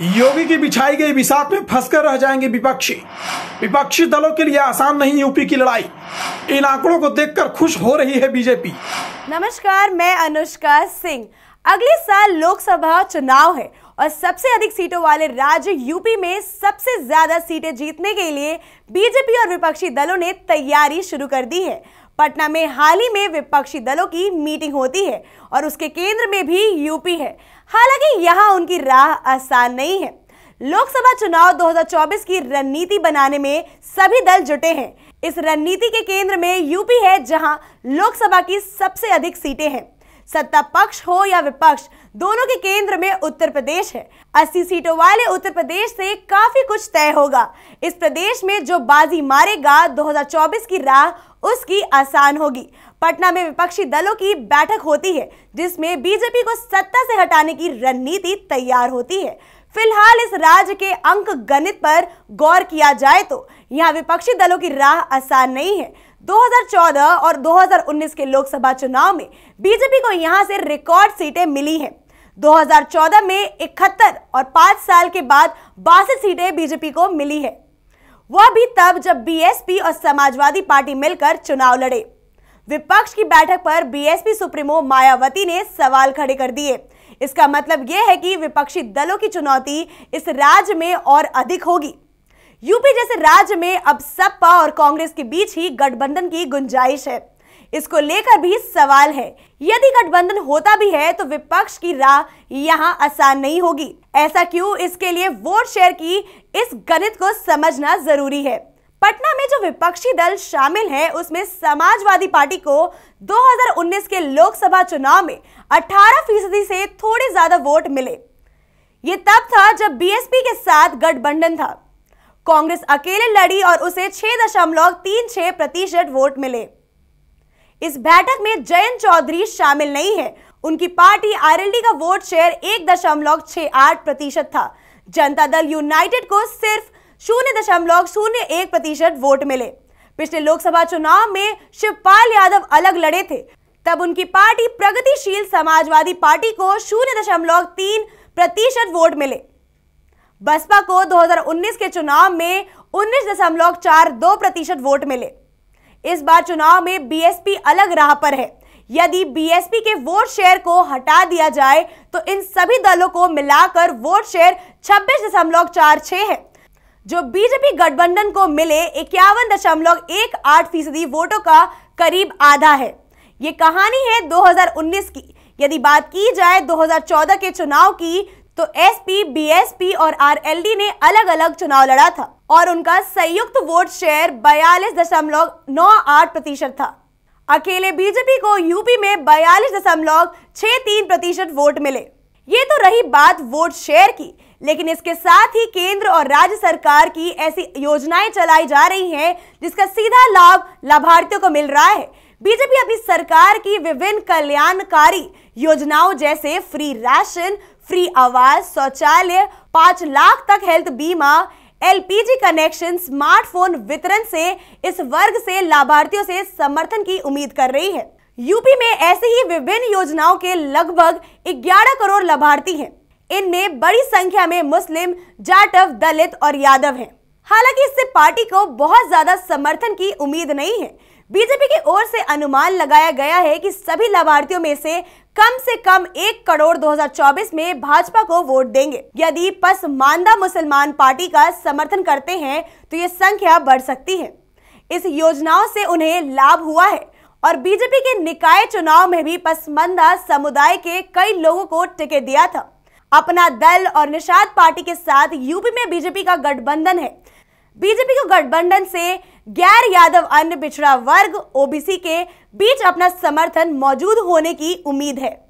योगी की बिछाई गई विसात में फंसकर रह जाएंगे विपक्षी विपक्षी दलों के लिए आसान नहीं यूपी की लड़ाई इन आंकड़ों को देखकर खुश हो रही है बीजेपी नमस्कार मैं अनुष्का सिंह अगले साल लोकसभा चुनाव है और सबसे अधिक सीटों वाले राज्य यूपी में सबसे ज्यादा सीटें जीतने के लिए बीजेपी और विपक्षी दलों ने तैयारी शुरू कर दी है पटना में हाल ही में विपक्षी दलों की मीटिंग होती है और उसके केंद्र में भी यूपी है हालांकि यहाँ उनकी राह आसान नहीं है लोकसभा चुनाव 2024 की रणनीति बनाने में सभी दल जुटे हैं इस रणनीति के केंद्र में यूपी है जहां लोकसभा की सबसे अधिक सीटें हैं सत्ता पक्ष हो या विपक्ष दोनों के केंद्र में उत्तर प्रदेश है 80 सीटों वाले उत्तर प्रदेश से काफी कुछ तय होगा इस प्रदेश में जो बाजी मारेगा 2024 की राह उसकी आसान होगी पटना में विपक्षी दलों की बैठक होती है जिसमें बीजेपी को सत्ता से हटाने की रणनीति तैयार होती है फिलहाल इस राज्य के अंक गणित पर गौर किया जाए तो यहाँ विपक्षी दलों की राह आसान नहीं है 2014 और 2019 के लोकसभा चुनाव में बीजेपी को यहां से रिकॉर्ड सीटें मिली हैं 2014 में इकहत्तर और पाँच साल के बाद बासठ सीटें बीजेपी को मिली है वह भी तब जब बीएसपी और समाजवादी पार्टी मिलकर चुनाव लड़े विपक्ष की बैठक पर बीएसपी सुप्रीमो मायावती ने सवाल खड़े कर दिए इसका मतलब यह है कि विपक्षी दलों की चुनौती इस राज्य में और अधिक होगी यूपी जैसे राज्य में अब सपा और कांग्रेस के बीच ही गठबंधन की गुंजाइश है इसको लेकर भी सवाल है यदि गठबंधन होता भी है तो विपक्ष की राह यहाँ आसान नहीं होगी ऐसा क्यों इसके लिए वोट शेयर की इस गणित को समझना जरूरी है पटना में जो विपक्षी दल शामिल है उसमें समाजवादी पार्टी को 2019 के लोकसभा चुनाव में 18 फीसदी से थोड़े ज्यादा वोट मिले ये तब था जब बीएसपी के साथ गठबंधन था कांग्रेस अकेले लड़ी और उसे छह दशमलव तीन छह प्रतिशत वोट मिले इस बैठक में जयंत चौधरी शामिल नहीं है उनकी पार्टी आरएलडी का वोट शेयर एक दशमलव छह आठ प्रतिशत था जनता दल यूनाइटेड को सिर्फ शून्य दशमलव शून्य एक प्रतिशत वोट मिले पिछले लोकसभा चुनाव में शिवपाल यादव अलग लड़े थे तब उनकी पार्टी प्रगतिशील समाजवादी पार्टी को शून्य दशमलव तीन प्रतिशत वोट मिले बसपा को 2019 के चुनाव में उन्नीस दशमलव चार दो प्रतिशत वोट मिले इस बार चुनाव में बीएसपी अलग राह पर है यदि बीएसपी के वोट शेयर को हटा दिया जाए तो इन सभी दलों को मिलाकर वोट शेयर छब्बीस दशमलव चार छह है जो बीजेपी गठबंधन को मिले इक्यावन दशमलव एक आठ फीसदी वोटों का करीब आधा है ये कहानी है 2019 की यदि बात की जाए 2014 के चुनाव की तो एसपी, बीएसपी और आरएलडी ने अलग अलग चुनाव लड़ा था और उनका संयुक्त वोट शेयर बयालीस दशमलव नौ आठ प्रतिशत था अकेले बीजेपी को यूपी में बयालीस दशमलव छह तीन प्रतिशत वोट मिले ये तो रही बात वोट शेयर की लेकिन इसके साथ ही केंद्र और राज्य सरकार की ऐसी योजनाएं चलाई जा रही हैं जिसका सीधा लाभ लाभार्थियों को मिल रहा है बीजेपी अभी सरकार की विभिन्न कल्याणकारी योजनाओं जैसे फ्री राशन फ्री आवास शौचालय पांच लाख तक हेल्थ बीमा एलपीजी कनेक्शन स्मार्टफोन वितरण से इस वर्ग से लाभार्थियों से समर्थन की उम्मीद कर रही है यूपी में ऐसे ही विभिन्न योजनाओं के लगभग 11 करोड़ लाभार्थी हैं। इनमें बड़ी संख्या में मुस्लिम जाटव दलित और यादव हैं। हालांकि इससे पार्टी को बहुत ज्यादा समर्थन की उम्मीद नहीं है बीजेपी की ओर से अनुमान लगाया गया है कि सभी लाभार्थियों में से कम से कम एक करोड़ 2024 में भाजपा को वोट देंगे यदि पसमानदा मुसलमान पार्टी का समर्थन करते हैं तो ये संख्या बढ़ सकती है इस योजनाओं से उन्हें लाभ हुआ है और बीजेपी के निकाय चुनाव में भी पसमानदा समुदाय के कई लोगों को टिकट दिया था अपना दल और निषाद पार्टी के साथ यूपी में बीजेपी का गठबंधन है बीजेपी को गठबंधन से गैर यादव अन्य पिछड़ा वर्ग ओबीसी के बीच अपना समर्थन मौजूद होने की उम्मीद है